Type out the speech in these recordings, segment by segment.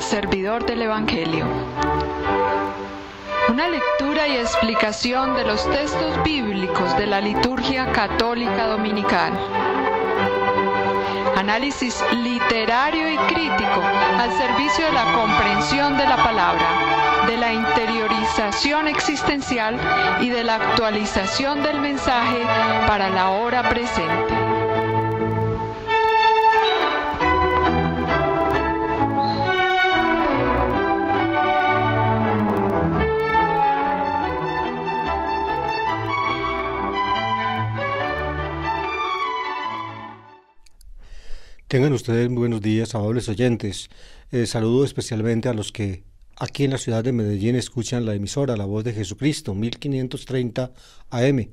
servidor del Evangelio. Una lectura y explicación de los textos bíblicos de la liturgia católica dominical. Análisis literario y crítico al servicio de la comprensión de la palabra, de la interiorización existencial y de la actualización del mensaje para la hora presente. Tengan ustedes muy buenos días, amables oyentes. Eh, saludo especialmente a los que aquí en la ciudad de Medellín escuchan la emisora La Voz de Jesucristo, 1530 AM,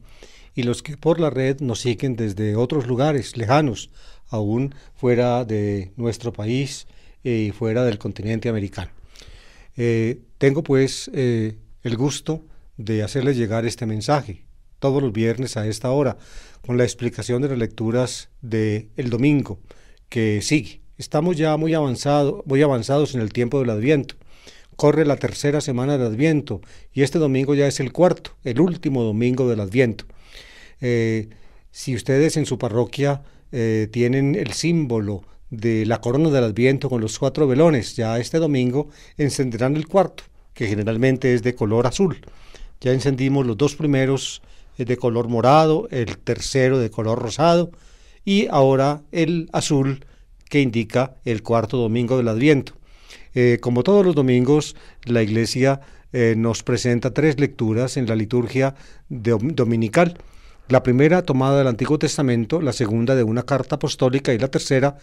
y los que por la red nos siguen desde otros lugares lejanos, aún fuera de nuestro país eh, y fuera del continente americano. Eh, tengo pues el gusto de hacerles llegar este mensaje todos los viernes a esta hora, con la explicación de las lecturas del el domingo que sigue. Estamos ya muy, avanzado, muy avanzados en el tiempo del Adviento. Corre la tercera semana del Adviento y este domingo ya es el cuarto, el último domingo del Adviento. Eh, si ustedes en su parroquia eh, tienen el símbolo de la corona del Adviento con los cuatro velones, ya este domingo encenderán el cuarto, que generalmente es de color azul. Ya encendimos los dos primeros eh, de color morado, el tercero de color rosado, y ahora el azul que indica el cuarto domingo del Adviento. Eh, como todos los domingos, la Iglesia eh, nos presenta tres lecturas en la liturgia dominical. La primera tomada del Antiguo Testamento, la segunda de una carta apostólica y la tercera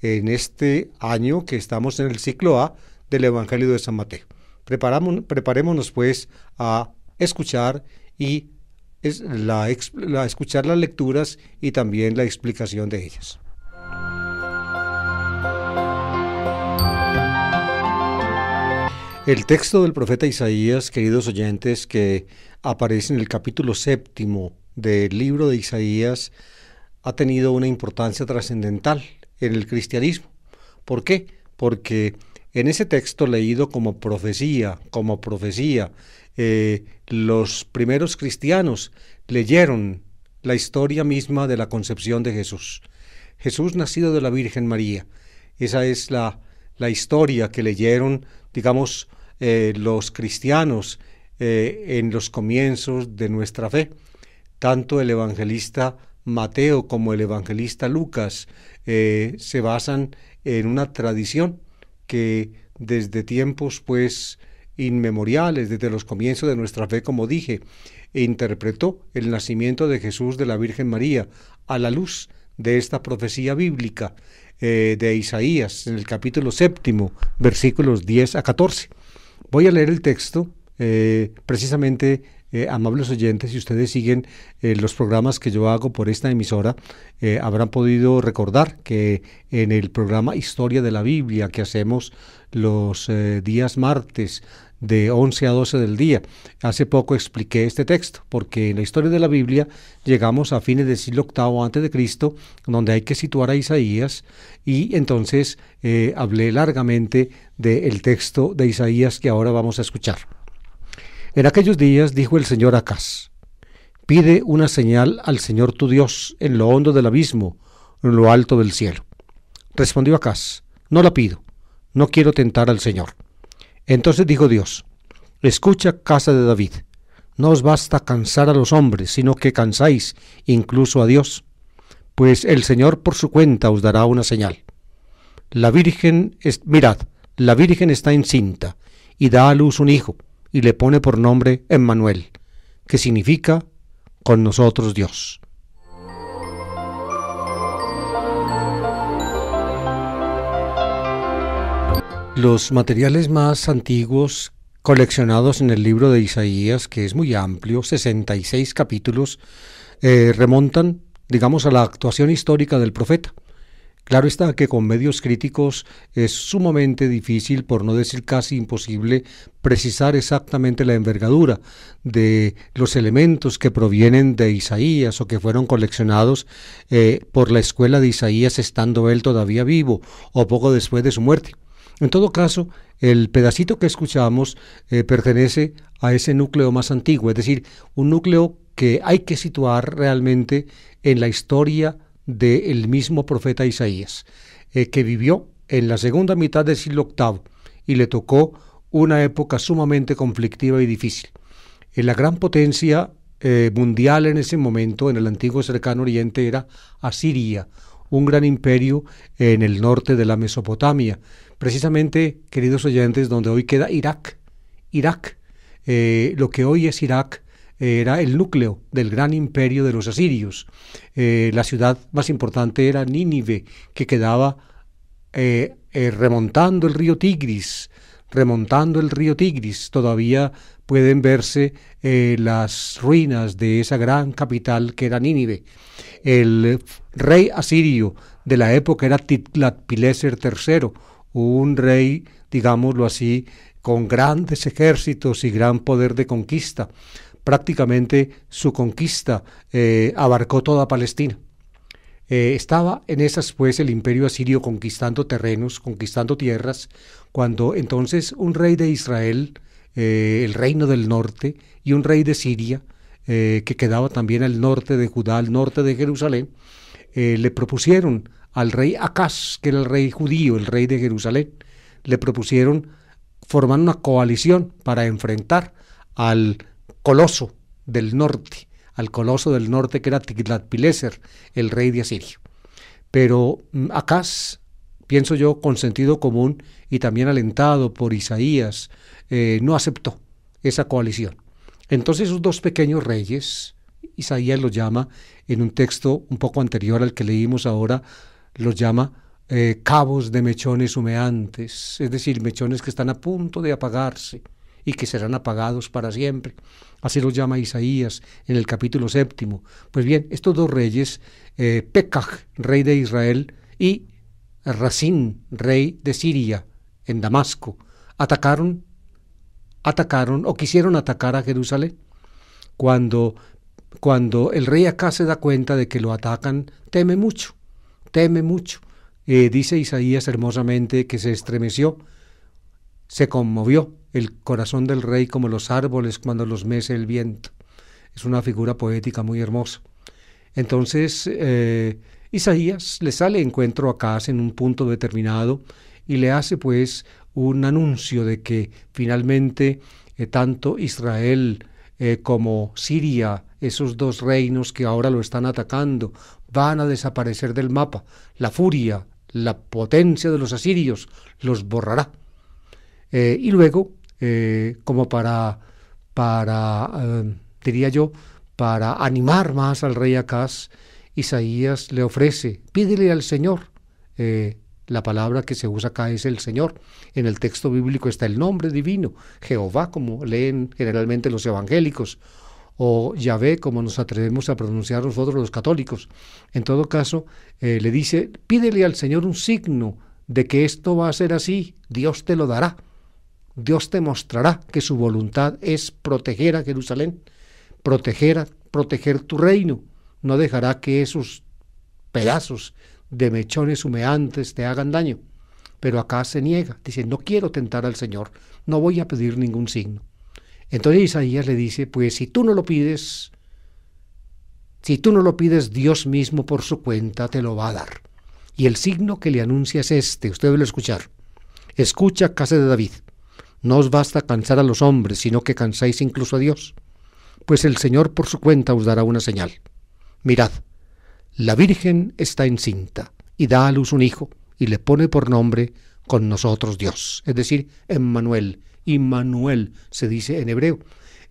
en este año que estamos en el ciclo A del Evangelio de San Mateo. preparémonos pues a escuchar y es la, escuchar las lecturas y también la explicación de ellas. El texto del profeta Isaías, queridos oyentes, que aparece en el capítulo séptimo del libro de Isaías, ha tenido una importancia trascendental en el cristianismo. ¿Por qué? Porque en ese texto leído como profecía, como profecía, eh, los primeros cristianos leyeron la historia misma de la concepción de Jesús. Jesús nacido de la Virgen María. Esa es la, la historia que leyeron, digamos, eh, los cristianos eh, en los comienzos de nuestra fe. Tanto el evangelista Mateo como el evangelista Lucas se basan en una tradición que desde tiempos pues inmemoriales, desde los comienzos de nuestra fe, como dije, interpretó el nacimiento de Jesús de la Virgen María a la luz de esta profecía bíblica eh, de Isaías en el capítulo séptimo, versículos 10 a 14. Voy a leer el texto eh, precisamente eh, amables oyentes, si ustedes siguen eh, los programas que yo hago por esta emisora, eh, habrán podido recordar que en el programa Historia de la Biblia que hacemos los días martes de 11 a 12 del día. Hace poco expliqué este texto, porque en la historia de la Biblia llegamos a fines del siglo VIII antes de Cristo, donde hay que situar a Isaías, y entonces hablé largamente del texto de Isaías que ahora vamos a escuchar. En aquellos días dijo el Señor a pide una señal al Señor tu Dios en lo hondo del abismo, en lo alto del cielo. Respondió Acas: no la pido, no quiero tentar al Señor. Entonces dijo Dios, escucha casa de David, no os basta cansar a los hombres, sino que cansáis incluso a Dios, pues el Señor por su cuenta os dará una señal. La Virgen, es, mirad, la Virgen está encinta y da a luz un hijo y le pone por nombre Emmanuel, que significa con nosotros Dios. Los materiales más antiguos coleccionados en el libro de Isaías, que es muy amplio, 66 capítulos, eh, remontan, digamos, a la actuación histórica del profeta. Claro está que con medios críticos es sumamente difícil, por no decir casi imposible, precisar exactamente la envergadura de los elementos que provienen de Isaías o que fueron coleccionados eh, por la escuela de Isaías estando él todavía vivo o poco después de su muerte. En todo caso, el pedacito que escuchamos eh, pertenece a ese núcleo más antiguo, es decir, un núcleo que hay que situar realmente en la historia del mismo profeta Isaías, eh, que vivió en la segunda mitad del siglo VIII y le tocó una época sumamente conflictiva y difícil. En eh, la gran potencia eh, mundial en ese momento, en el antiguo cercano oriente, era Asiria, un gran imperio en el norte de la Mesopotamia. Precisamente, queridos oyentes, donde hoy queda Irak. Irak, lo que hoy es Irak, era el núcleo del gran imperio de los asirios. Eh, la ciudad más importante era Nínive, que quedaba eh, eh, remontando el río Tigris, remontando el río Tigris. Todavía pueden verse las ruinas de esa gran capital que era Nínive. El rey asirio de la época era Titlatpileser III, un rey, digámoslo así, con grandes ejércitos y gran poder de conquista prácticamente su conquista eh, abarcó toda Palestina. Eh, estaba en esas pues el imperio asirio conquistando terrenos, conquistando tierras, cuando entonces un rey de Israel, eh, el reino del norte, y un rey de Siria, que quedaba también al norte de Judá, al norte de Jerusalén, le propusieron al rey Acaz, que era el rey judío, el rey de Jerusalén, le propusieron formar una coalición para enfrentar al coloso del norte, al coloso del norte que era Tiglatpileser, el rey de Asirio. Pero mm, Acaz, pienso yo, con sentido común y también alentado por Isaías, eh, no aceptó esa coalición. Entonces esos dos pequeños reyes, Isaías los llama en un texto un poco anterior al que leímos ahora, los llama eh, cabos de mechones humeantes, es decir, mechones que están a punto de apagarse y que serán apagados para siempre. Así los llama Isaías en el capítulo séptimo. Pues bien, estos dos reyes, eh, rey de Israel, y Racín, rey de Siria, en Damasco, atacaron, atacaron o quisieron atacar a Jerusalén. Cuando, cuando el rey acá se da cuenta de que lo atacan, teme mucho, teme mucho. Eh, dice Isaías hermosamente que se estremeció, se conmovió el corazón del rey como los árboles cuando los mece el viento. Es una figura poética muy hermosa. Entonces, eh, Isaías le sale encuentro a en un punto determinado y le hace pues un anuncio de que finalmente eh, tanto Israel eh, como Siria, esos dos reinos que ahora lo están atacando, van a desaparecer del mapa. La furia, la potencia de los asirios los borrará. y luego eh, como para, para eh, diría yo, para animar más al rey Acaz, Isaías le ofrece, pídele al Señor. Eh, la palabra que se usa acá es el Señor. En el texto bíblico está el nombre divino, Jehová, como leen generalmente los evangélicos, o Yahvé, como nos atrevemos a pronunciar nosotros los católicos. En todo caso, le dice, pídele al Señor un signo de que esto va a ser así, Dios te lo dará. Dios te mostrará que su voluntad es proteger a Jerusalén, proteger, proteger tu reino. No dejará que esos pedazos de mechones humeantes te hagan daño. Pero acá se niega, dice, no quiero tentar al Señor, no voy a pedir ningún signo. Entonces Isaías le dice, pues si tú no lo pides, si tú no lo pides, Dios mismo por su cuenta te lo va a dar. Y el signo que le anuncia es este, usted debe escuchar. Escucha, casa de David. No os basta cansar a los hombres, sino que cansáis incluso a Dios. Pues el Señor por su cuenta os dará una señal. Mirad, la Virgen está encinta y da a luz un hijo y le pone por nombre con nosotros Dios, es decir, Emmanuel. Immanuel se dice en hebreo.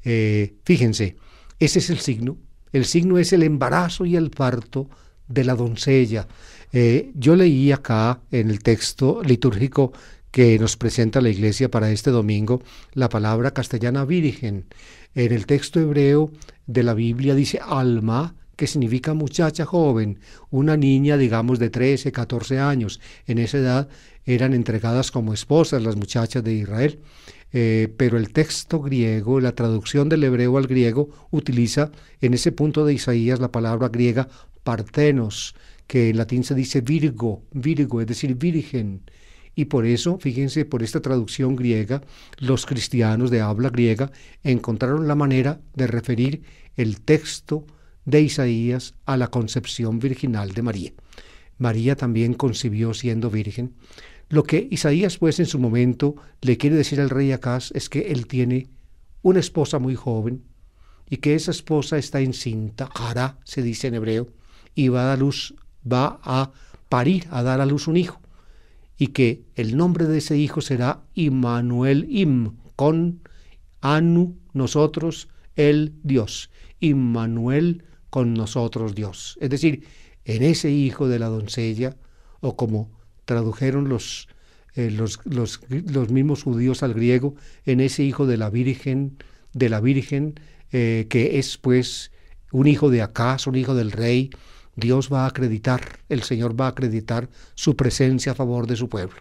Eh, fíjense, ese es el signo. El signo es el embarazo y el parto de la doncella. Eh, yo leí acá en el texto litúrgico que nos presenta la Iglesia para este domingo, la palabra castellana virgen. En el texto hebreo de la Biblia dice alma, que significa muchacha joven, una niña, digamos, de 13, 14 años. En esa edad eran entregadas como esposas las muchachas de Israel. Eh, pero el texto griego, la traducción del hebreo al griego, utiliza en ese punto de Isaías la palabra griega partenos, que en latín se dice virgo, virgo, es decir, virgen. Y por eso, fíjense, por esta traducción griega, los cristianos de habla griega encontraron la manera de referir el texto de Isaías a la concepción virginal de María. María también concibió siendo virgen. Lo que Isaías pues en su momento le quiere decir al rey Acaz es que él tiene una esposa muy joven y que esa esposa está encinta, hará se dice en hebreo, y va a, dar luz, va a parir, a dar a luz un hijo y que el nombre de ese hijo será Immanuel Im, con Anu, nosotros, el Dios. Immanuel con nosotros Dios. Es decir, en ese hijo de la doncella, o como tradujeron los, eh, los, mismos judíos al griego, en ese hijo de la Virgen, de la Virgen, eh, que es pues un hijo de acaso un hijo del rey, Dios va a acreditar, el Señor va a acreditar su presencia a favor de su pueblo.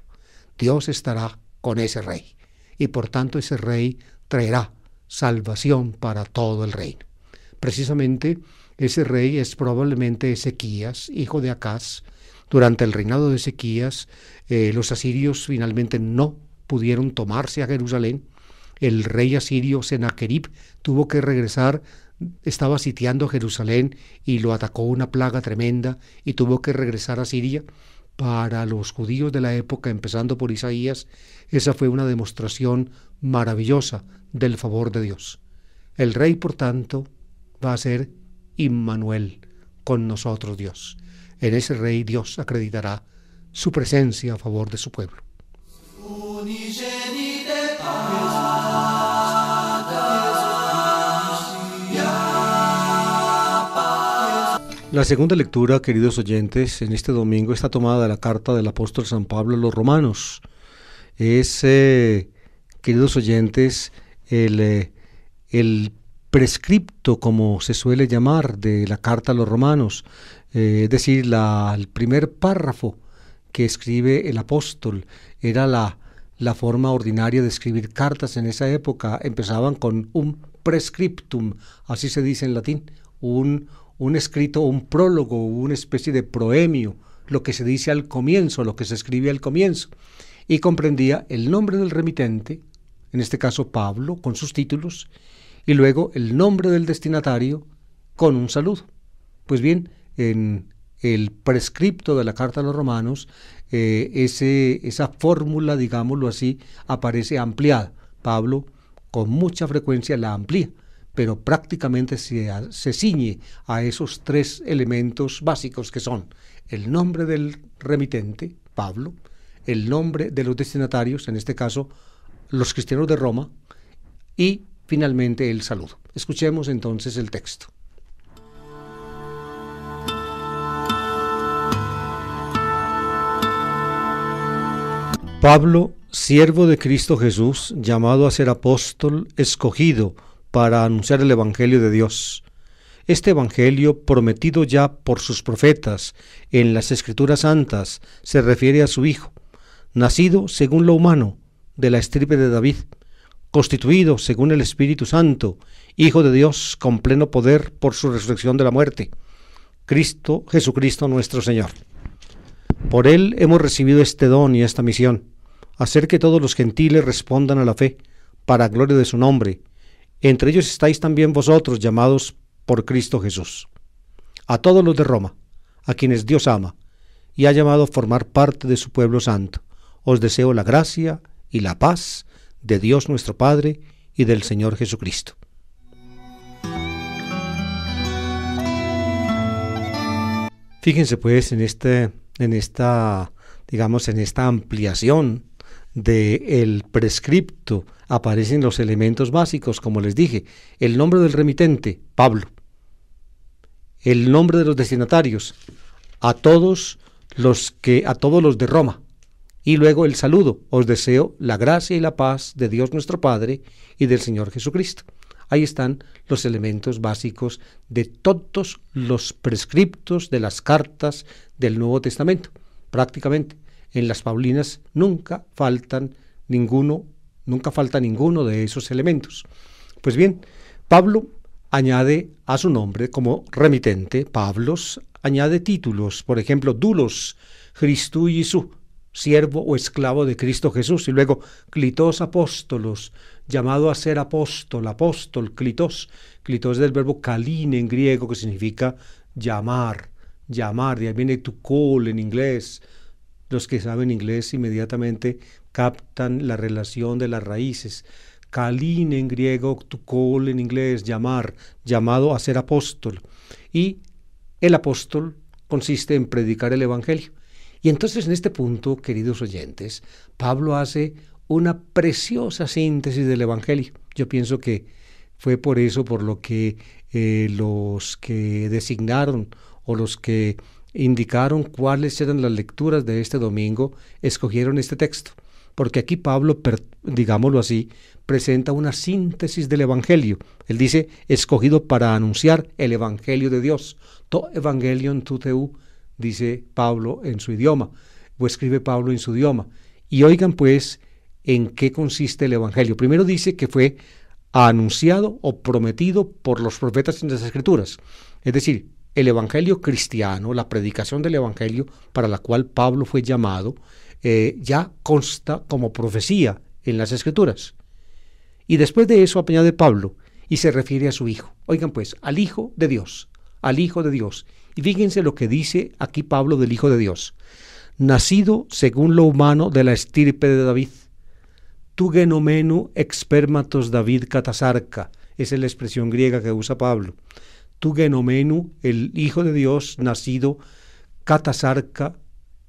Dios estará con ese rey y por tanto ese rey traerá salvación para todo el reino. Precisamente ese rey es probablemente Ezequías, hijo de Acaz. Durante el reinado de Ezequías, eh, los asirios finalmente no pudieron tomarse a Jerusalén. El rey asirio Sennacherib tuvo que regresar estaba sitiando Jerusalén y lo atacó una plaga tremenda y tuvo que regresar a Siria. Para los judíos de la época, empezando por Isaías, esa fue una demostración maravillosa del favor de Dios. El rey, por tanto, va a ser Immanuel, con nosotros Dios. En ese rey Dios acreditará su presencia a favor de su pueblo. La segunda lectura, queridos oyentes, en este domingo está tomada de la carta del apóstol San Pablo a los romanos. Es, eh, queridos oyentes, eh, el, prescripto, como se suele llamar, de la carta a los romanos, eh, es decir, la, el primer párrafo que escribe el apóstol. Era la, la forma ordinaria de escribir cartas en esa época. Empezaban con un prescriptum, así se dice en latín, un un escrito, un prólogo, una especie de proemio, lo que se dice al comienzo, lo que se escribe al comienzo, y comprendía el nombre del remitente, en este caso Pablo, con sus títulos, y luego el nombre del destinatario con un saludo. Pues bien, en el prescripto de la Carta a los Romanos, eh, esa fórmula, digámoslo así, aparece ampliada. Pablo con mucha frecuencia la amplía pero prácticamente se, se ciñe a esos tres elementos básicos que son el nombre del remitente, Pablo, el nombre de los destinatarios, en este caso los cristianos de Roma, y finalmente el saludo. Escuchemos entonces el texto. Pablo, siervo de Cristo Jesús, llamado a ser apóstol, escogido, para anunciar el Evangelio de Dios. Este Evangelio, prometido ya por sus profetas en las Escrituras Santas, se refiere a su Hijo, nacido según lo humano, de la estirpe de David, constituido según el Espíritu Santo, Hijo de Dios con pleno poder por su resurrección de la muerte, Cristo, Jesucristo nuestro Señor. Por Él hemos recibido este don y esta misión, hacer que todos los gentiles respondan a la fe, para gloria de su nombre, entre ellos estáis también vosotros llamados por Cristo Jesús. A todos los de Roma, a quienes Dios ama y ha llamado a formar parte de su pueblo santo, os deseo la gracia y la paz de Dios nuestro Padre y del Señor Jesucristo. Fíjense pues en este en esta digamos en esta ampliación del el prescripto aparecen los elementos básicos, como les dije, el nombre del remitente, Pablo, el nombre de los destinatarios, a todos los que a todos los de Roma, y luego el saludo, os deseo la gracia y la paz de Dios nuestro Padre y del Señor Jesucristo. Ahí están los elementos básicos de todos los prescriptos de las cartas del Nuevo Testamento. Prácticamente en las Paulinas nunca faltan ninguno Nunca falta ninguno de esos elementos. Pues bien, Pablo añade a su nombre como remitente, Pablos añade títulos, por ejemplo, Dulos, y su siervo o esclavo de Cristo Jesús, y luego Clitos apóstolos, llamado a ser apóstol, apóstol, Clitos, Clitos del verbo kaline en griego, que significa llamar, llamar, de ahí viene tu call en inglés. Los que saben inglés inmediatamente captan la relación de las raíces. Kalin en griego, tucol en inglés, llamar, llamado a ser apóstol. Y el apóstol consiste en predicar el Evangelio. Y entonces en este punto, queridos oyentes, Pablo hace una preciosa síntesis del Evangelio. Yo pienso que fue por eso por lo que eh, los que designaron o los que indicaron cuáles eran las lecturas de este domingo escogieron este texto porque aquí Pablo, digámoslo así, presenta una síntesis del Evangelio. Él dice, escogido para anunciar el Evangelio de Dios. To evangelion tuteu, dice Pablo en su idioma, o escribe Pablo en su idioma. Y oigan pues en qué consiste el Evangelio. Primero dice que fue anunciado o prometido por los profetas en las Escrituras. Es decir, el Evangelio cristiano, la predicación del Evangelio para la cual Pablo fue llamado, eh, ya consta como profecía en las Escrituras. Y después de eso añade Pablo y se refiere a su hijo. Oigan pues, al hijo de Dios, al hijo de Dios. Y fíjense lo que dice aquí Pablo del hijo de Dios. Nacido según lo humano de la estirpe de David. Tu genomenu expermatos David catasarca. Esa es la expresión griega que usa Pablo. Tu genomenu el hijo de Dios nacido catasarca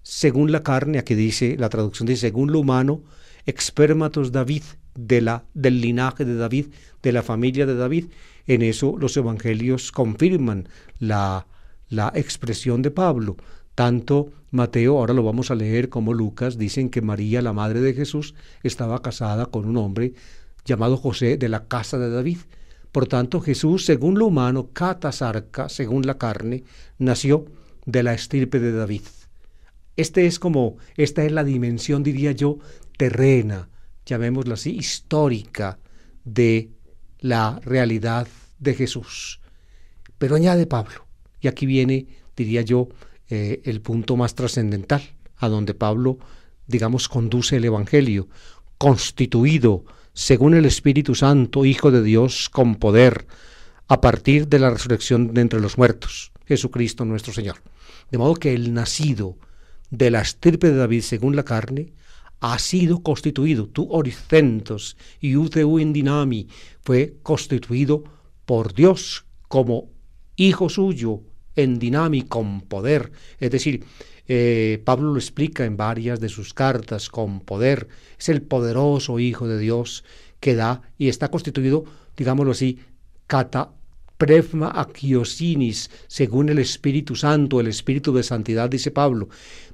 según la carne, aquí dice, la traducción dice, según lo humano, expermatos David, de la, del linaje de David, de la familia de David. En eso los evangelios confirman la, la expresión de Pablo. Tanto Mateo, ahora lo vamos a leer, como Lucas, dicen que María, la madre de Jesús, estaba casada con un hombre llamado José de la casa de David. Por tanto, Jesús, según lo humano, catasarca, según la carne, nació de la estirpe de David. Este es como, esta es la dimensión, diría yo, terrena, llamémosla así, histórica de la realidad de Jesús. Pero añade Pablo, y aquí viene, diría yo, eh, el punto más trascendental, a donde Pablo, digamos, conduce el Evangelio, constituido, según el Espíritu Santo, Hijo de Dios, con poder, a partir de la resurrección de entre los muertos, Jesucristo nuestro Señor. De modo que el nacido, de la estirpe de David según la carne, ha sido constituido, tu oricentos y uteu en dinami, fue constituido por Dios como hijo suyo en dinami con poder. Es decir, eh, Pablo lo explica en varias de sus cartas con poder. Es el poderoso hijo de Dios que da y está constituido, digámoslo así, cata prefma kiosinis según el Espíritu Santo, el Espíritu de Santidad, dice Pablo.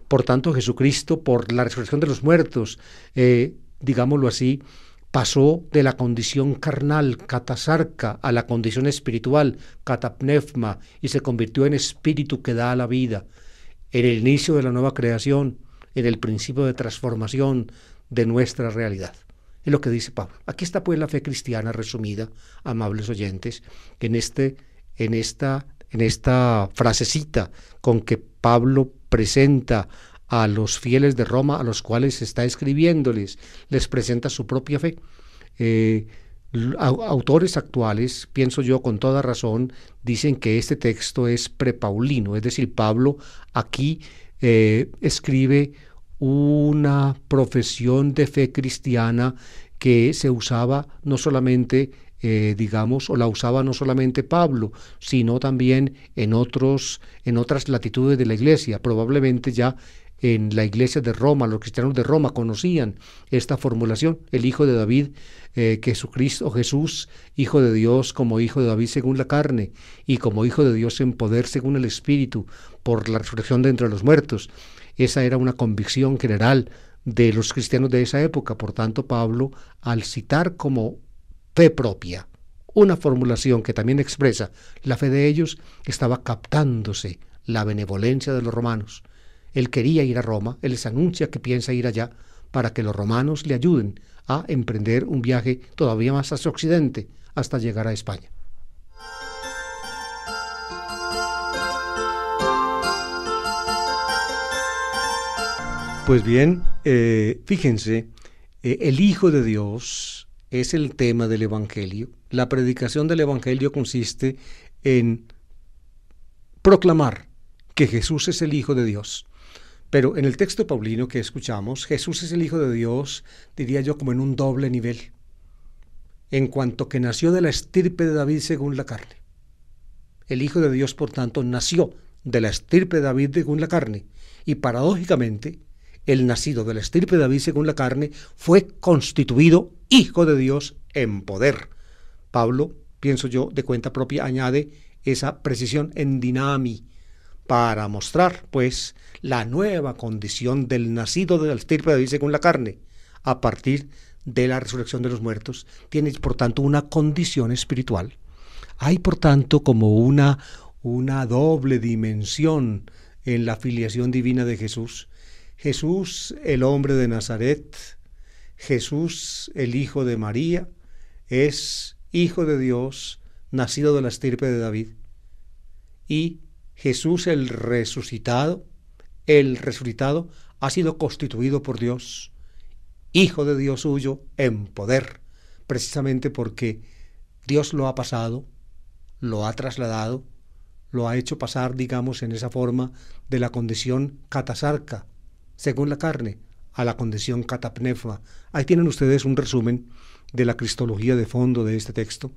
Por tanto, Jesucristo, por la resurrección de los muertos, eh, digámoslo así, pasó de la condición carnal, catasarca, a la condición espiritual, catapnefma, y se convirtió en espíritu que da a la vida. En el inicio de la nueva creación, en el principio de transformación de nuestra realidad. Es lo que dice Pablo. Aquí está pues la fe cristiana resumida, amables oyentes, en, este, en, esta, en esta frasecita con que Pablo presenta a los fieles de Roma a los cuales está escribiéndoles, les presenta su propia fe. Eh, autores actuales, pienso yo con toda razón, dicen que este texto es prepaulino, es decir, Pablo aquí eh, escribe una profesión de fe cristiana que se usaba no solamente eh, digamos, o la usaba no solamente Pablo, sino también en, otros, en otras latitudes de la iglesia, probablemente ya en la iglesia de Roma, los cristianos de Roma conocían esta formulación, el hijo de David, Jesucristo, eh, Jesús, hijo de Dios, como hijo de David según la carne, y como hijo de Dios en poder según el Espíritu, por la resurrección de entre los muertos. Esa era una convicción general de los cristianos de esa época. Por tanto, Pablo, al citar como fe propia. Una formulación que también expresa la fe de ellos estaba captándose la benevolencia de los romanos. Él quería ir a Roma, él les anuncia que piensa ir allá para que los romanos le ayuden a emprender un viaje todavía más hacia Occidente hasta llegar a España. Pues bien, eh, fíjense, eh, el Hijo de Dios, es el tema del Evangelio. La predicación del Evangelio consiste en proclamar que Jesús es el Hijo de Dios. Pero en el texto paulino que escuchamos, Jesús es el Hijo de Dios, diría yo, como en un doble nivel, en cuanto que nació de la estirpe de David según la carne. El Hijo de Dios, por tanto, nació de la estirpe de David según la carne. Y paradójicamente, el nacido de la estirpe de David según la carne fue constituido Hijo de Dios en poder. Pablo, pienso yo, de cuenta propia, añade esa precisión en dinami para mostrar, pues, la nueva condición del nacido del estirpe de David según la carne, a partir de la resurrección de los muertos. Tiene, por tanto, una condición espiritual. Hay, por tanto, como una, una doble dimensión en la filiación divina de Jesús. Jesús, el hombre de Nazaret, Jesús, el Hijo de María, es Hijo de Dios, nacido de la estirpe de David. Y Jesús el resucitado, el resucitado, ha sido constituido por Dios, Hijo de Dios suyo, en poder, precisamente porque Dios lo ha pasado, lo ha trasladado, lo ha hecho pasar, digamos, en esa forma de la condición catasarca, según la carne, a la condición catapnefa. Ahí tienen ustedes un resumen de la cristología de fondo de este texto.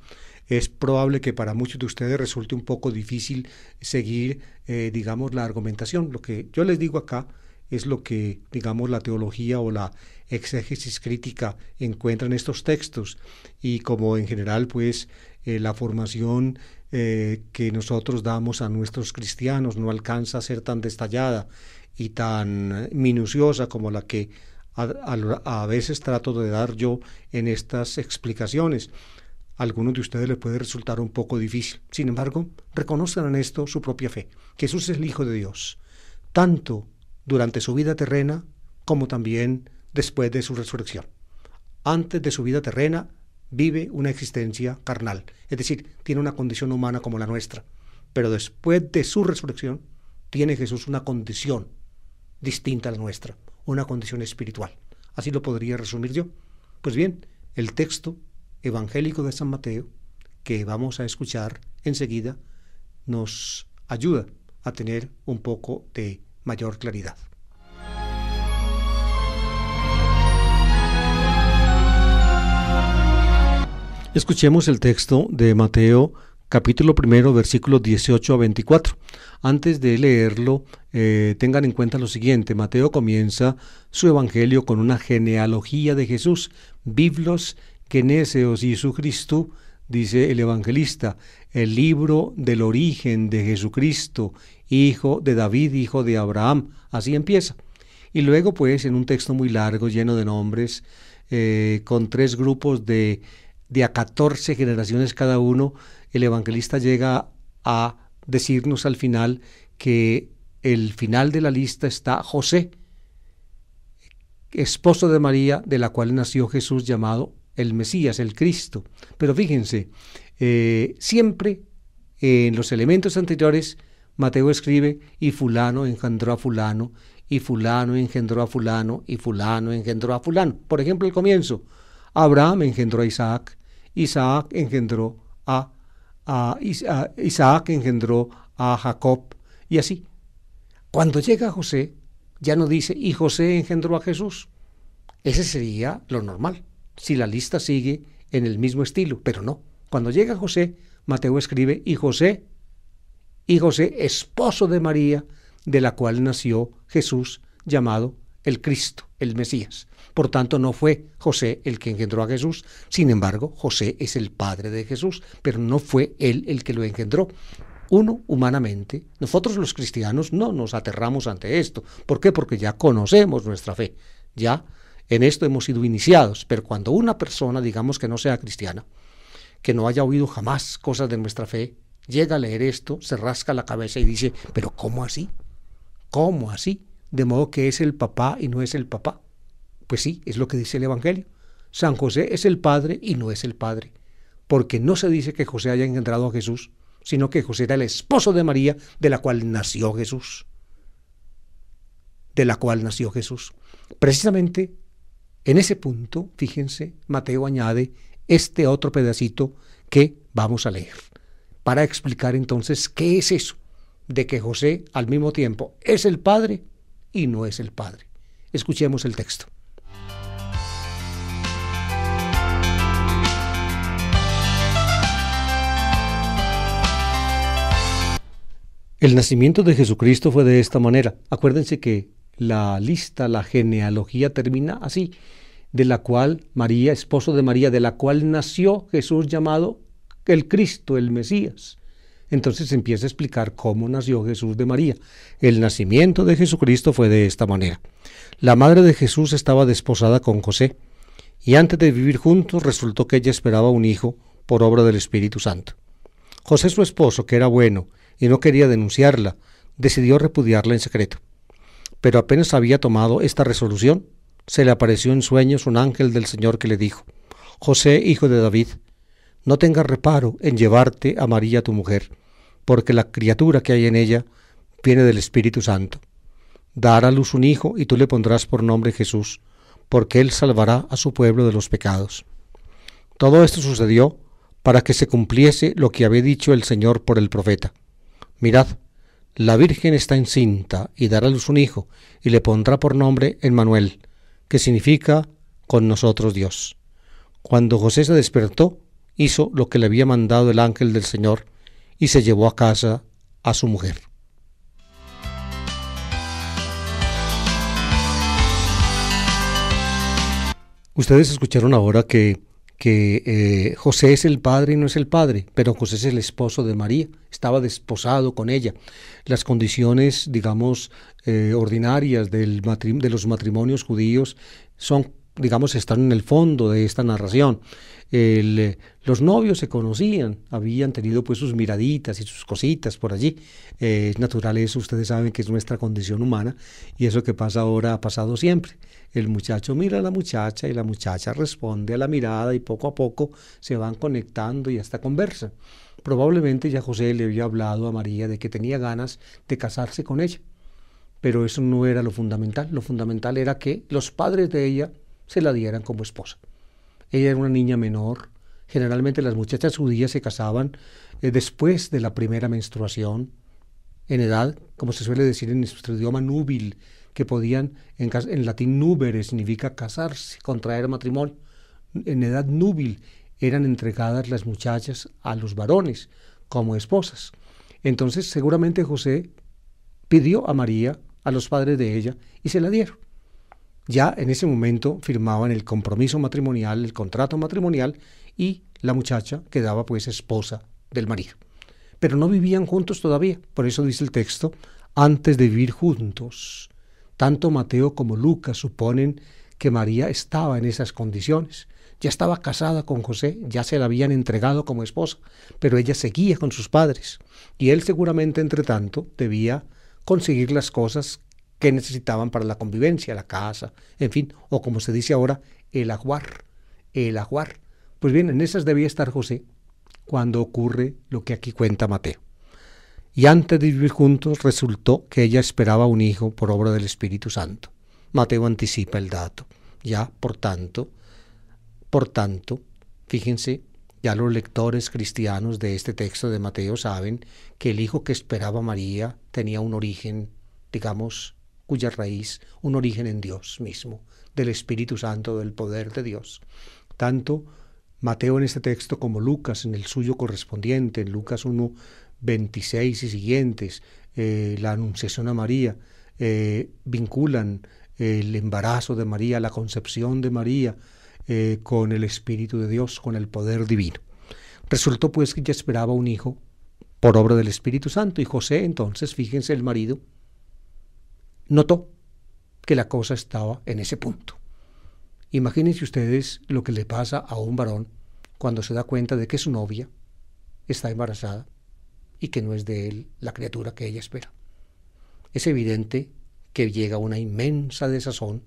Es probable que para muchos de ustedes resulte un poco difícil seguir, eh, digamos, la argumentación. Lo que yo les digo acá es lo que, digamos, la teología o la exégesis crítica encuentra en estos textos y como en general, pues, eh, la formación eh, que nosotros damos a nuestros cristianos no alcanza a ser tan detallada y tan minuciosa como la que a, veces trato de dar yo en estas explicaciones. A algunos de ustedes les puede resultar un poco difícil. Sin embargo, reconozcan en esto su propia fe. Jesús es el Hijo de Dios, tanto durante su vida terrena como también después de su resurrección. Antes de su vida terrena vive una existencia carnal, es decir, tiene una condición humana como la nuestra. Pero después de su resurrección tiene Jesús una condición distinta a la nuestra, una condición espiritual. Así lo podría resumir yo. Pues bien, el texto evangélico de San Mateo, que vamos a escuchar enseguida, nos ayuda a tener un poco de mayor claridad. Escuchemos el texto de Mateo capítulo primero, versículos 18 a 24. Antes de leerlo, eh, tengan en cuenta lo siguiente. Mateo comienza su evangelio con una genealogía de Jesús. Biblos, Keneseos y Jesucristo, dice el evangelista, el libro del origen de Jesucristo, hijo de David, hijo de Abraham. Así empieza. Y luego, pues, en un texto muy largo, lleno de nombres, eh, con tres grupos de de a 14 generaciones cada uno, el evangelista llega a decirnos al final que el final de la lista está José, esposo de María, de la cual nació Jesús llamado el Mesías, el Cristo. Pero fíjense, eh, siempre en los elementos anteriores, Mateo escribe, y fulano engendró a fulano, y fulano engendró a fulano, y fulano engendró a fulano. Por ejemplo, el comienzo, Abraham engendró a Isaac, Isaac engendró a, a, Isaac engendró a Jacob y así. Cuando llega José, ya no dice y José engendró a Jesús. Ese sería lo normal, si la lista sigue en el mismo estilo, pero no. Cuando llega José, Mateo escribe y José, y José, esposo de María, de la cual nació Jesús, llamado el Cristo, el Mesías. Por tanto, no fue José el que engendró a Jesús. Sin embargo, José es el padre de Jesús, pero no fue él el que lo engendró. Uno, humanamente, nosotros los cristianos no nos aterramos ante esto. ¿Por qué? Porque ya conocemos nuestra fe. Ya en esto hemos sido iniciados. Pero cuando una persona, digamos que no sea cristiana, que no haya oído jamás cosas de nuestra fe, llega a leer esto, se rasca la cabeza y dice, pero ¿cómo así? ¿Cómo así? De modo que es el papá y no es el papá. Pues sí, es lo que dice el Evangelio. San José es el Padre y no es el Padre, porque no se dice que José haya engendrado a Jesús, sino que José era el esposo de María, de la cual nació Jesús. De la cual nació Jesús. Precisamente en ese punto, fíjense, Mateo añade este otro pedacito que vamos a leer, para explicar entonces qué es eso de que José al mismo tiempo es el Padre y no es el Padre. Escuchemos el texto. El nacimiento de Jesucristo fue de esta manera. Acuérdense que la lista, la genealogía termina así, de la cual María, esposo de María, de la cual nació Jesús llamado el Cristo, el Mesías. Entonces empieza a explicar cómo nació Jesús de María. El nacimiento de Jesucristo fue de esta manera. La madre de Jesús estaba desposada con José, y antes de vivir juntos resultó que ella esperaba un hijo por obra del Espíritu Santo. José su esposo, que era bueno y no quería denunciarla, decidió repudiarla en secreto. Pero apenas había tomado esta resolución, se le apareció en sueños un ángel del Señor que le dijo, José, hijo de David, no tengas reparo en llevarte a María tu mujer, porque la criatura que hay en ella viene del Espíritu Santo. Dará a luz un hijo y tú le pondrás por nombre Jesús, porque él salvará a su pueblo de los pecados. Todo esto sucedió para que se cumpliese lo que había dicho el Señor por el profeta. Mirad, la Virgen está encinta y dará a luz un hijo, y le pondrá por nombre Emmanuel, que significa con nosotros Dios. Cuando José se despertó, hizo lo que le había mandado el ángel del Señor, y se llevó a casa a su mujer. Ustedes escucharon ahora que que eh, José es el padre y no es el padre, pero José es el esposo de María, estaba desposado con ella. Las condiciones, digamos, eh, ordinarias del de los matrimonios judíos son, digamos, están en el fondo de esta narración. Eh, los novios se conocían, habían tenido pues sus miraditas y sus cositas por allí. es natural eso, ustedes saben que es nuestra condición humana y eso que pasa ahora ha pasado siempre. El muchacho mira a la muchacha y la muchacha responde a la mirada y poco a poco se van conectando y hasta conversa. Probablemente ya José le había hablado a María de que tenía ganas de casarse con ella, pero eso no era lo fundamental. Lo fundamental era que los padres de ella se la dieran como esposa. Ella era una niña menor. Generalmente las muchachas judías se casaban eh, después de la primera menstruación, en edad, como se suele decir en nuestro idioma, núbil, que podían, en, latín nubere significa casarse, contraer matrimonio. En edad núbil eran entregadas las muchachas a los varones como esposas. Entonces seguramente José pidió a María, a los padres de ella, y se la dieron. Ya en ese momento firmaban el compromiso matrimonial, el contrato matrimonial, y la muchacha quedaba pues esposa del marido. Pero no vivían juntos todavía, por eso dice el texto, antes de vivir juntos, tanto Mateo como Lucas suponen que María estaba en esas condiciones. Ya estaba casada con José, ya se la habían entregado como esposa, pero ella seguía con sus padres. Y él seguramente, entre tanto, debía conseguir las cosas que necesitaban para la convivencia, la casa, en fin, o como se dice ahora, el aguar, el aguar. Pues bien, en esas debía estar José cuando ocurre lo que aquí cuenta Mateo y antes de vivir juntos resultó que ella esperaba un hijo por obra del Espíritu Santo. Mateo anticipa el dato. Ya, por tanto, por tanto, fíjense, ya los lectores cristianos de este texto de Mateo saben que el hijo que esperaba María tenía un origen, digamos, cuya raíz, un origen en Dios mismo, del Espíritu Santo, del poder de Dios. Tanto Mateo en este texto como Lucas en el suyo correspondiente, en Lucas 1, 26 y siguientes, eh, la Anunciación a María, eh, vinculan eh, el embarazo de María, la concepción de María con el Espíritu de Dios, con el poder divino. Resultó pues que ella esperaba un hijo por obra del Espíritu Santo y José entonces, fíjense, el marido notó que la cosa estaba en ese punto. Imagínense ustedes lo que le pasa a un varón cuando se da cuenta de que su novia está embarazada y que no es de él la criatura que ella espera. Es evidente que llega una inmensa desazón,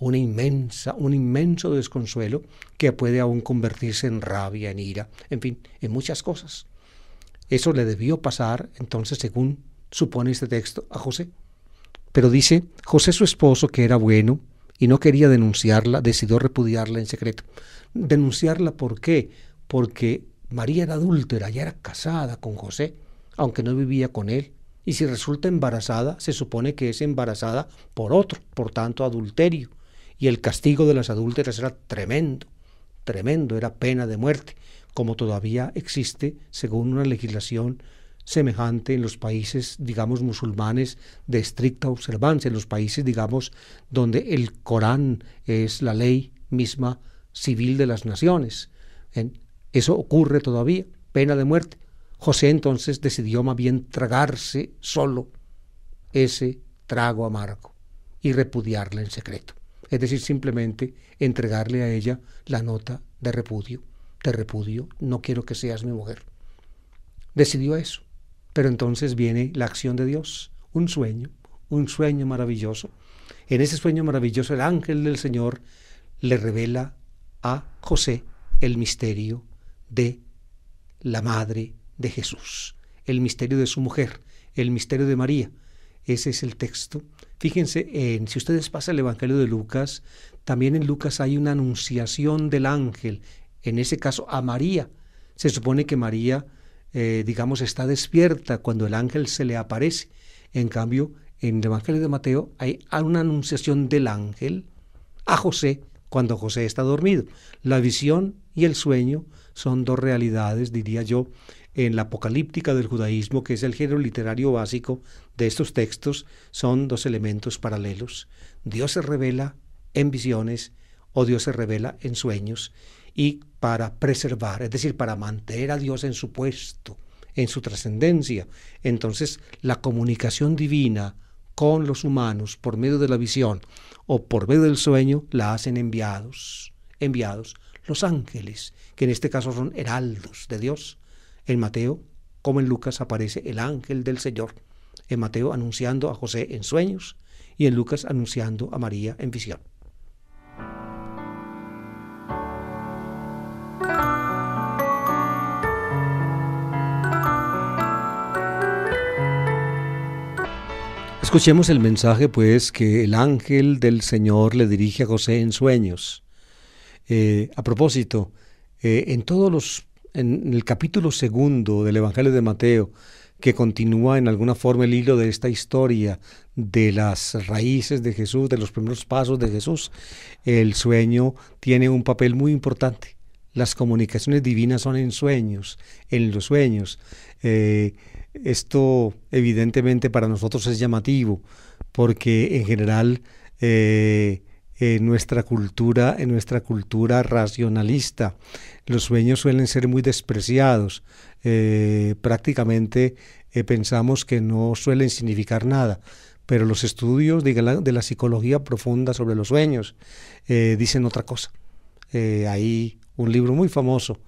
una inmensa, un inmenso desconsuelo que puede aún convertirse en rabia, en ira, en fin, en muchas cosas. Eso le debió pasar, entonces, según supone este texto, a José. Pero dice, José su esposo, que era bueno y no quería denunciarla, decidió repudiarla en secreto. ¿Denunciarla por qué? Porque María era adúltera, ya era casada con José, aunque no vivía con él. Y si resulta embarazada, se supone que es embarazada por otro, por tanto adulterio. Y el castigo de las adúlteras era tremendo, tremendo, era pena de muerte, como todavía existe según una legislación semejante en los países, digamos, musulmanes de estricta observancia, en los países, digamos, donde el Corán es la ley misma civil de las naciones. ¿eh? Eso ocurre todavía, pena de muerte. José entonces decidió más bien tragarse solo ese trago amargo y repudiarla en secreto. Es decir, simplemente entregarle a ella la nota de repudio. Te repudio, no quiero que seas mi mujer. Decidió eso. Pero entonces viene la acción de Dios, un sueño, un sueño maravilloso. En ese sueño maravilloso el ángel del Señor le revela a José el misterio de la Madre de Jesús, el misterio de su mujer, el misterio de María. Ese es el texto. Fíjense, si ustedes pasan el Evangelio de Lucas, también en Lucas hay una anunciación del ángel, en ese caso a María. Se supone que María, eh, digamos, está despierta cuando el ángel se le aparece. En cambio, en el Evangelio de Mateo hay una anunciación del ángel a José cuando José está dormido. La visión y el sueño son dos realidades, diría yo, en la apocalíptica del judaísmo, que es el género literario básico de estos textos, son dos elementos paralelos. Dios se revela en visiones o Dios se revela en sueños y para preservar, es decir, para mantener a Dios en su puesto, en su trascendencia. Entonces, la comunicación divina con los humanos por medio de la visión o por medio del sueño la hacen enviados, enviados los ángeles, que en este caso son heraldos de Dios. En Mateo, como en Lucas, aparece el ángel del Señor. En Mateo anunciando a José en sueños y en Lucas anunciando a María en visión. Escuchemos el mensaje, pues, que el ángel del Señor le dirige a José en sueños. Eh, a propósito, eh, en todos los, en el capítulo segundo del Evangelio de Mateo, que continúa en alguna forma el hilo de esta historia de las raíces de Jesús, de los primeros pasos de Jesús, el sueño tiene un papel muy importante. Las comunicaciones divinas son en sueños, en los sueños. Eh, esto evidentemente para nosotros es llamativo, porque en general en nuestra cultura, en nuestra cultura racionalista. Los sueños suelen ser muy despreciados. Eh, prácticamente eh, pensamos que no suelen significar nada. Pero los estudios de la, psicología profunda sobre los sueños eh, dicen otra cosa. hay un libro muy famoso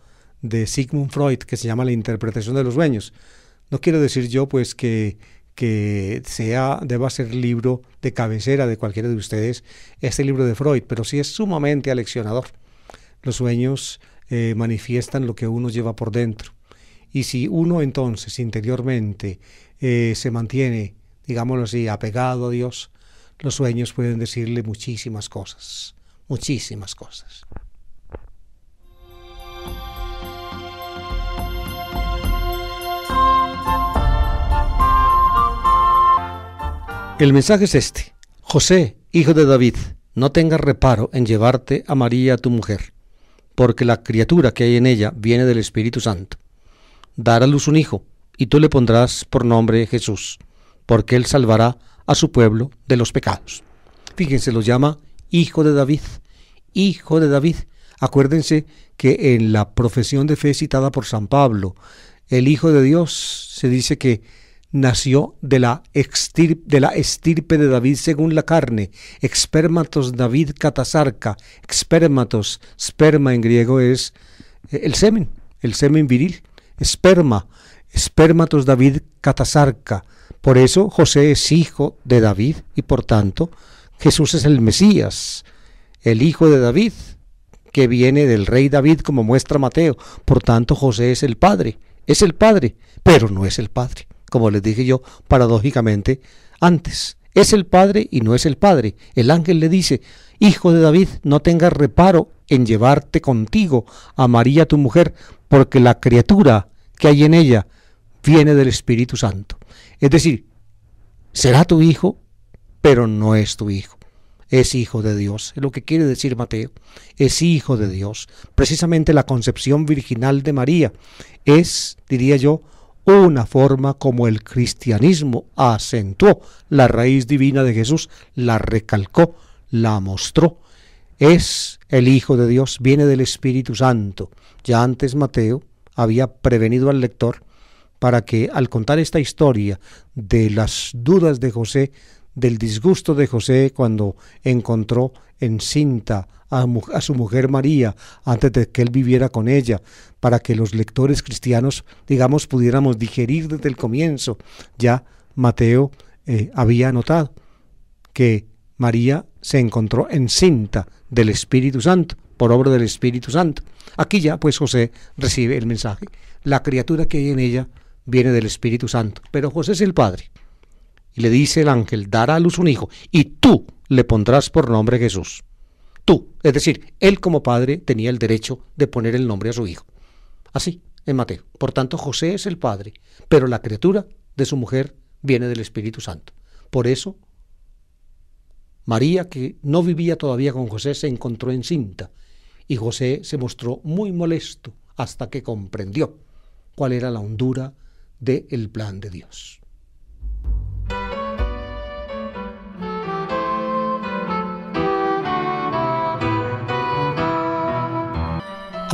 de Sigmund Freud que se llama La interpretación de los sueños. No quiero decir yo pues que, que sea, deba ser libro de cabecera de cualquiera de ustedes, este libro de Freud, pero sí es sumamente aleccionador. Los sueños eh, manifiestan lo que uno lleva por dentro. Y si uno entonces interiormente eh, se mantiene, digámoslo así, apegado a Dios, los sueños pueden decirle muchísimas cosas, muchísimas cosas. El mensaje es este. José, hijo de David, no tengas reparo en llevarte a María, tu mujer, porque la criatura que hay en ella viene del Espíritu Santo. Dará a luz un hijo, y tú le pondrás por nombre Jesús, porque él salvará a su pueblo de los pecados. Fíjense, lo llama Hijo de David, Hijo de David. Acuérdense que en la profesión de fe citada por San Pablo, el Hijo de Dios se dice que nació de la, de la estirpe de David según la carne, expermatos David catasarca, expermatos, sperma en griego es eh, el semen, el semen viril, esperma, espermatos David catasarca. Por eso José es hijo de David y por tanto Jesús es el Mesías, el hijo de David, que viene del rey David como muestra Mateo. Por tanto José es el padre, es el padre, pero no es el padre como les dije yo, paradójicamente, antes. Es el Padre y no es el Padre. El ángel le dice, Hijo de David, no tengas reparo en llevarte contigo a María tu mujer, porque la criatura que hay en ella viene del Espíritu Santo. Es decir, será tu hijo, pero no es tu hijo. Es hijo de Dios, es lo que quiere decir Mateo. Es hijo de Dios. Precisamente la concepción virginal de María es, diría yo, una forma como el cristianismo acentuó la raíz divina de Jesús, la recalcó, la mostró. Es el Hijo de Dios, viene del Espíritu Santo. Ya antes Mateo había prevenido al lector para que al contar esta historia de las dudas de José, del disgusto de José cuando encontró en cinta a, su mujer María antes de que él viviera con ella, para que los lectores cristianos, digamos, pudiéramos digerir desde el comienzo. Ya Mateo eh, había notado que María se encontró encinta del Espíritu Santo, por obra del Espíritu Santo. Aquí ya pues José recibe el mensaje. La criatura que hay en ella viene del Espíritu Santo, pero José es el Padre. Y le dice el ángel, dará a luz un hijo, y tú le pondrás por nombre Jesús. Tú, es decir, él como padre tenía el derecho de poner el nombre a su hijo. Así, en Mateo. Por tanto, José es el padre, pero la criatura de su mujer viene del Espíritu Santo. Por eso, María, que no vivía todavía con José, se encontró encinta y José se mostró muy molesto hasta que comprendió cuál era la hondura del plan de Dios.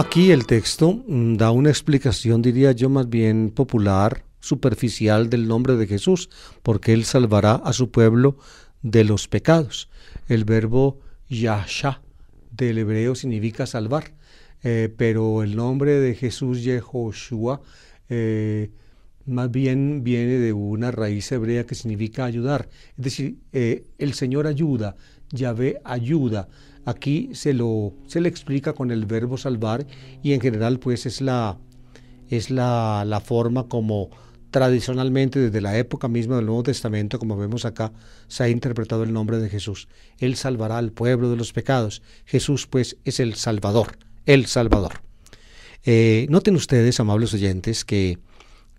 Aquí el texto mm, da una explicación, diría yo, más bien popular, superficial del nombre de Jesús, porque Él salvará a su pueblo de los pecados. El verbo Yasha del hebreo significa salvar, eh, pero el nombre de Jesús, Yehoshua, eh, más bien viene de una raíz hebrea que significa ayudar. Es decir, eh, el Señor ayuda, Yahvé ayuda. Aquí se, lo, se le explica con el verbo salvar y en general pues es la, es la, la forma como tradicionalmente desde la época misma del Nuevo Testamento, como vemos acá, se ha interpretado el nombre de Jesús. Él salvará al pueblo de los pecados. Jesús pues es el Salvador, el Salvador. Eh, noten ustedes, amables oyentes, que,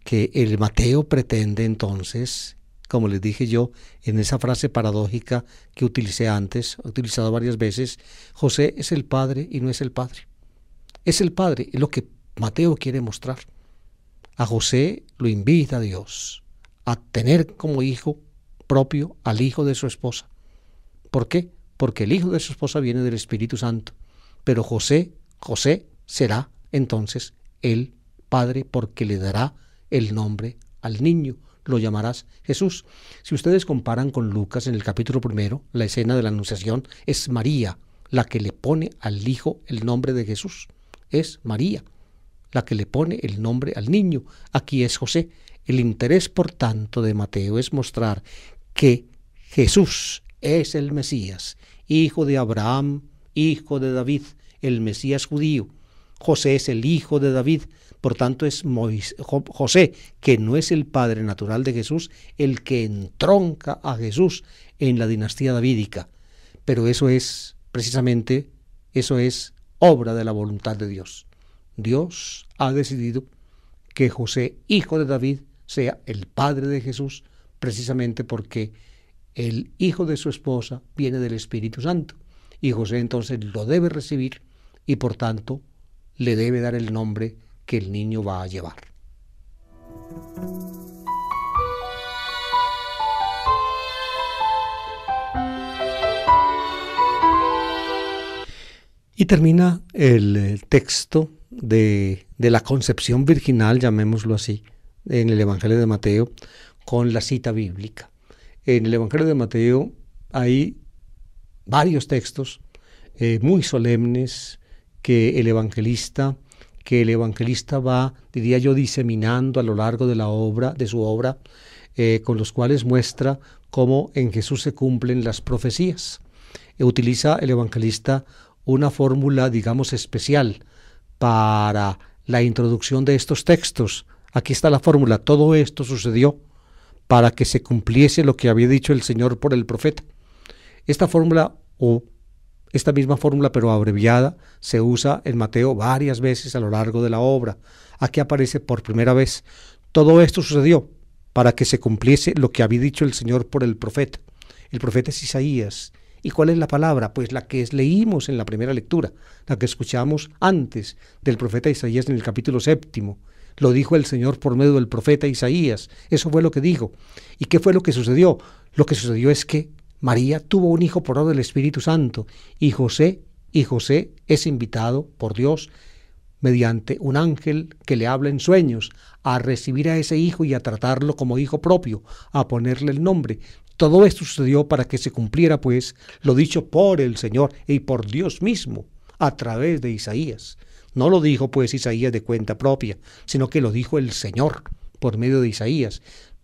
que el Mateo pretende entonces como les dije yo, en esa frase paradójica que utilicé antes, he utilizado varias veces, José es el padre y no es el padre. Es el padre, es lo que Mateo quiere mostrar. A José lo invita a Dios a tener como hijo propio al hijo de su esposa. ¿Por qué? Porque el hijo de su esposa viene del Espíritu Santo. Pero José, José será entonces el padre porque le dará el nombre al niño lo llamarás Jesús. Si ustedes comparan con Lucas en el capítulo primero, la escena de la Anunciación es María la que le pone al Hijo el nombre de Jesús. Es María la que le pone el nombre al niño. Aquí es José. El interés, por tanto, de Mateo es mostrar que Jesús es el Mesías, hijo de Abraham, hijo de David, el Mesías judío. José es el hijo de David, por tanto, es José, que no es el padre natural de Jesús, el que entronca a Jesús en la dinastía davídica. Pero eso es precisamente, eso es obra de la voluntad de Dios. Dios ha decidido que José, hijo de David, sea el padre de Jesús, precisamente porque el hijo de su esposa viene del Espíritu Santo. Y José entonces lo debe recibir y por tanto le debe dar el nombre que el niño va a llevar. Y termina el texto de, la concepción virginal, llamémoslo así, en el Evangelio de Mateo, con la cita bíblica. En el Evangelio de Mateo hay varios textos eh, muy solemnes que el evangelista que el evangelista va, diría yo, diseminando a lo largo de la obra, de su obra, eh, con los cuales muestra cómo en Jesús se cumplen las profecías. E utiliza el evangelista una fórmula, digamos, especial para la introducción de estos textos. Aquí está la fórmula, todo esto sucedió para que se cumpliese lo que había dicho el Señor por el profeta. Esta fórmula o esta misma fórmula, pero abreviada, se usa en Mateo varias veces a lo largo de la obra. Aquí aparece por primera vez. Todo esto sucedió para que se cumpliese lo que había dicho el Señor por el profeta. El profeta es Isaías. ¿Y cuál es la palabra? Pues la que leímos en la primera lectura, la que escuchamos antes del profeta Isaías en el capítulo séptimo. Lo dijo el Señor por medio del profeta Isaías. Eso fue lo que dijo. ¿Y qué fue lo que sucedió? Lo que sucedió es que María tuvo un hijo por obra del Espíritu Santo y José, y José es invitado por Dios mediante un ángel que le habla en sueños, a recibir a ese hijo y a tratarlo como hijo propio, a ponerle el nombre. Todo esto sucedió para que se cumpliera, pues, lo dicho por el Señor y por Dios mismo, a través de Isaías. No lo dijo, pues, Isaías de cuenta propia, sino que lo dijo el Señor por medio de Isaías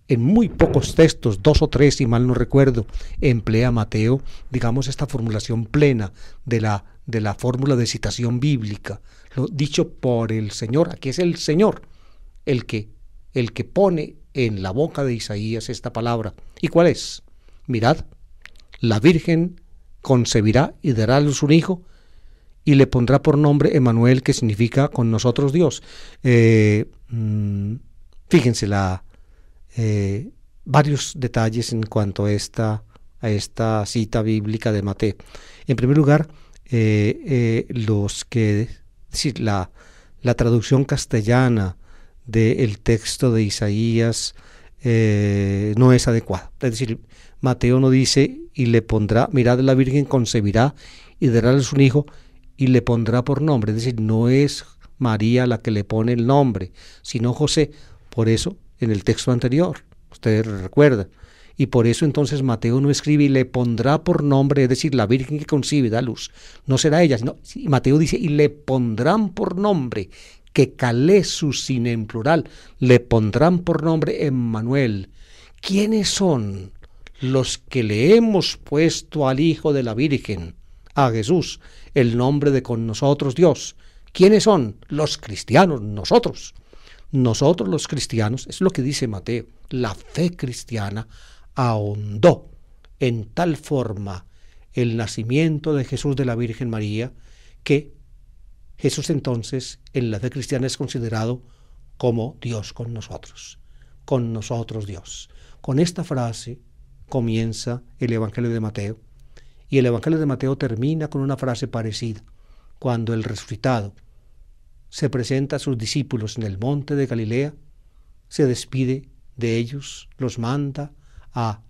en muy pocos textos, dos o tres, si mal no recuerdo, emplea Mateo, digamos, esta formulación plena de la, de la fórmula de citación bíblica, lo dicho por el Señor. Aquí es el Señor el que, el que pone en la boca de Isaías esta palabra. ¿Y cuál es? Mirad, la Virgen concebirá y dará a luz un hijo y le pondrá por nombre Emanuel, que significa con nosotros Dios. Eh, mm, fíjense la, eh, varios detalles en cuanto a esta, a esta cita bíblica de Mateo. En primer lugar, eh, eh, los que, la, la traducción castellana del texto de Isaías no es adecuada. Es decir, Mateo no dice y le pondrá, mirad, la Virgen concebirá y daráles un hijo y le pondrá por nombre. Es decir, no es María la que le pone el nombre, sino José. Por eso en el texto anterior, usted recuerda. Y por eso entonces Mateo no escribe y le pondrá por nombre, es decir, la Virgen que concibe da luz. No será ella, sino Mateo dice, y le pondrán por nombre, que calé su sin en plural, le pondrán por nombre Emmanuel. ¿Quiénes son los que le hemos puesto al Hijo de la Virgen, a Jesús, el nombre de con nosotros Dios? ¿Quiénes son los cristianos, nosotros? nosotros los cristianos, es lo que dice Mateo, la fe cristiana ahondó en tal forma el nacimiento de Jesús de la Virgen María que Jesús entonces en la fe cristiana es considerado como Dios con nosotros, con nosotros Dios. Con esta frase comienza el Evangelio de Mateo y el Evangelio de Mateo termina con una frase parecida, cuando el resucitado, se presenta a sus discípulos en el monte de Galilea, se despide de ellos, los manda a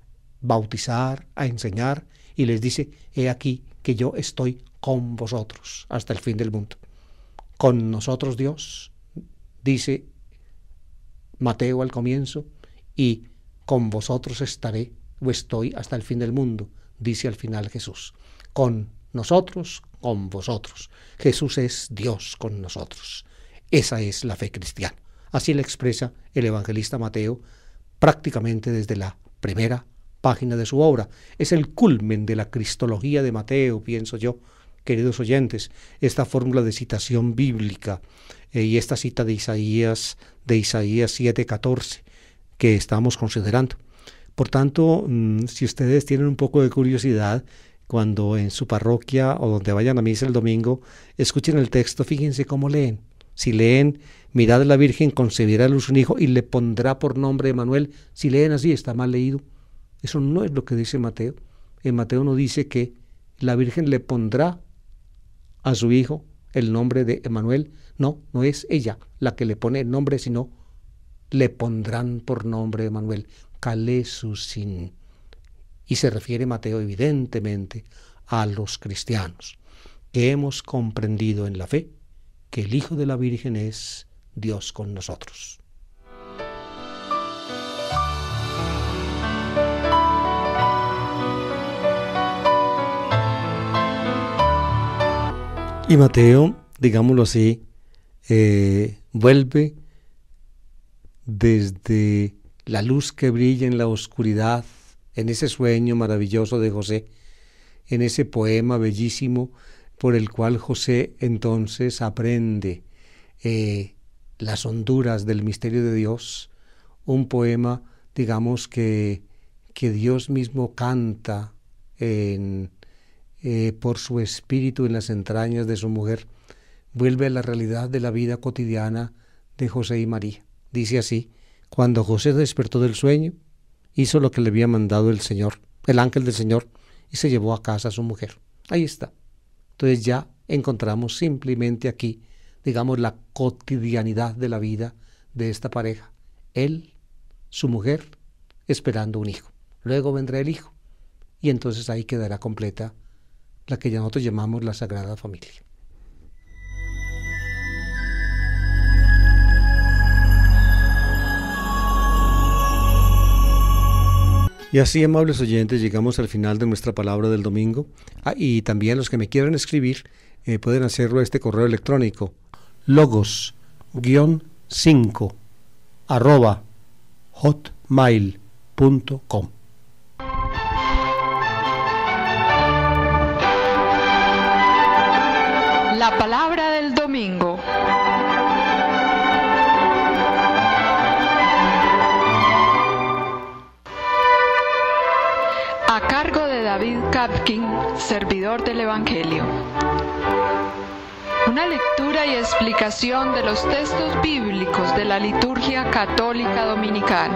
bautizar, a enseñar, y les dice, he aquí que yo estoy con vosotros hasta el fin del mundo. Con nosotros Dios, dice Mateo al comienzo, y con vosotros estaré o estoy hasta el fin del mundo, dice al final Jesús. Con nosotros, con vosotros. Jesús es Dios con nosotros. Esa es la fe cristiana. Así la expresa el evangelista Mateo prácticamente desde la primera página de su obra. Es el culmen de la cristología de Mateo, pienso yo, queridos oyentes, esta fórmula de citación bíblica eh, y esta cita de Isaías, de Isaías 7:14 que estamos considerando. Por tanto, mm, si ustedes tienen un poco de curiosidad, cuando en su parroquia o donde vayan a misa el domingo, escuchen el texto, fíjense cómo leen. Si leen, mirad a la Virgen, concebirá a luz un hijo y le pondrá por nombre Emanuel. Si leen así, está mal leído. Eso no es lo que dice Mateo. En Mateo no dice que la Virgen le pondrá a su hijo el nombre de Emanuel. No, no es ella la que le pone el nombre, sino le pondrán por nombre Emanuel. sin y se refiere Mateo evidentemente a los cristianos, que hemos comprendido en la fe que el Hijo de la Virgen es Dios con nosotros. Y Mateo, digámoslo así, eh, vuelve desde la luz que brilla en la oscuridad en ese sueño maravilloso de José, en ese poema bellísimo por el cual José entonces aprende eh, las honduras del misterio de Dios, un poema, digamos, que, que Dios mismo canta eh, por su espíritu en las entrañas de su mujer, vuelve a la realidad de la vida cotidiana de José y María. Dice así, cuando José despertó del sueño, hizo lo que le había mandado el Señor, el ángel del Señor, y se llevó a casa a su mujer. Ahí está. Entonces ya encontramos simplemente aquí, digamos, la cotidianidad de la vida de esta pareja. Él, su mujer, esperando un hijo. Luego vendrá el hijo. Y entonces ahí quedará completa la que ya nosotros llamamos la Sagrada Familia. Y así, amables oyentes, llegamos al final de nuestra palabra del domingo. Ah, y también los que me quieran escribir eh, pueden hacerlo a este correo electrónico logos-5 hotmail.com. La palabra servidor del Evangelio. Una lectura y explicación de los textos bíblicos de la liturgia católica dominical.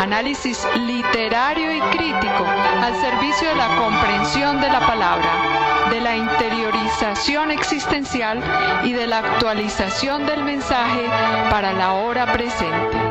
Análisis literario y crítico al servicio de la comprensión de la palabra, de la interiorización existencial y de la actualización del mensaje para la hora presente.